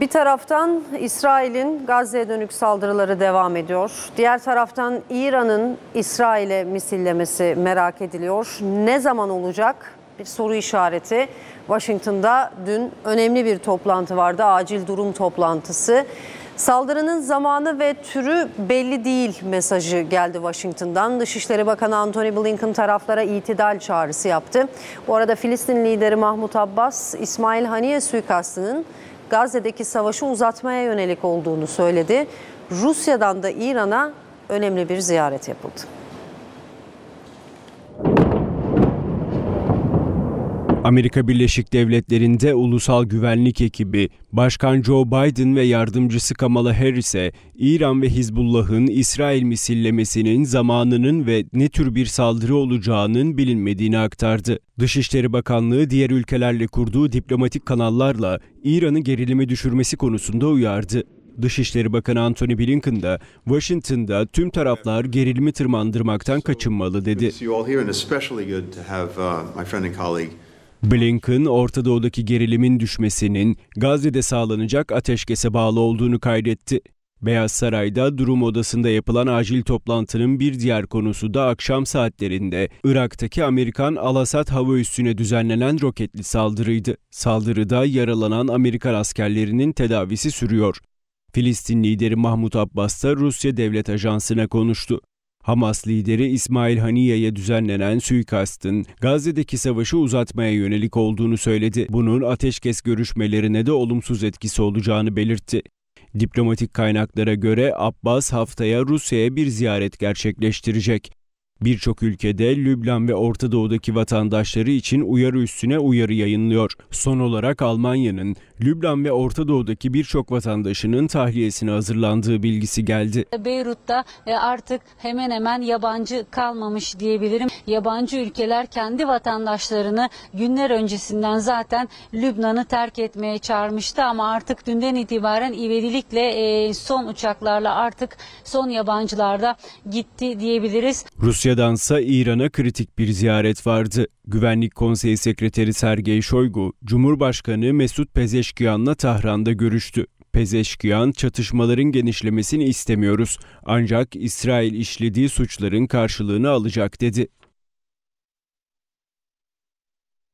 Bir taraftan İsrail'in Gazze'ye dönük saldırıları devam ediyor. Diğer taraftan İran'ın İsrail'e misillemesi merak ediliyor. Ne zaman olacak? Bir soru işareti. Washington'da dün önemli bir toplantı vardı. Acil durum toplantısı. Saldırının zamanı ve türü belli değil mesajı geldi Washington'dan. Dışişleri Bakanı Antony Blinken taraflara itidal çağrısı yaptı. Bu arada Filistin lideri Mahmut Abbas, İsmail Haniye suikastının Gazze'deki savaşı uzatmaya yönelik olduğunu söyledi. Rusya'dan da İran'a önemli bir ziyaret yapıldı. Amerika Birleşik Devletleri'nde Ulusal Güvenlik Ekibi, Başkan Joe Biden ve yardımcısı Kamala Harris'e İran ve Hizbullah'ın İsrail misillemesinin zamanının ve ne tür bir saldırı olacağının bilinmediğini aktardı. Dışişleri Bakanlığı diğer ülkelerle kurduğu diplomatik kanallarla İran'ı gerilimi düşürmesi konusunda uyardı. Dışişleri Bakanı Antony Blinken de Washington'da tüm taraflar gerilimi tırmandırmaktan kaçınmalı dedi. Blinken, Orta Doğu'daki gerilimin düşmesinin Gazze'de sağlanacak ateşkese bağlı olduğunu kaydetti. Beyaz Saray'da durum odasında yapılan acil toplantının bir diğer konusu da akşam saatlerinde Irak'taki Amerikan Alasat hava üssüne düzenlenen roketli saldırıydı. Saldırıda yaralanan Amerikan askerlerinin tedavisi sürüyor. Filistin lideri Mahmut Abbas da Rusya Devlet Ajansı'na konuştu. Hamas lideri İsmail Haniye'ye düzenlenen suikastın Gazze'deki savaşı uzatmaya yönelik olduğunu söyledi. Bunun ateşkes görüşmelerine de olumsuz etkisi olacağını belirtti. Diplomatik kaynaklara göre Abbas haftaya Rusya'ya bir ziyaret gerçekleştirecek. Birçok ülkede Lübnan ve Orta Doğu'daki vatandaşları için uyarı üstüne uyarı yayınlıyor. Son olarak Almanya'nın Lübnan ve Orta Doğu'daki birçok vatandaşının tahliyesine hazırlandığı bilgisi geldi. Beyrut'ta e, artık hemen hemen yabancı kalmamış diyebilirim. Yabancı ülkeler kendi vatandaşlarını günler öncesinden zaten Lübnan'ı terk etmeye çağırmıştı ama artık dünden itibaren ivedilikle e, son uçaklarla artık son yabancılar da gitti diyebiliriz. Rusya'dansa İran'a kritik bir ziyaret vardı. Güvenlik Konseyi Sekreteri Sergey Şoygu, Cumhurbaşkanı Mesut Pezeşkin Pezeşkiyan'la Tahran'da görüştü. Pezeşkiyan, çatışmaların genişlemesini istemiyoruz ancak İsrail işlediği suçların karşılığını alacak dedi.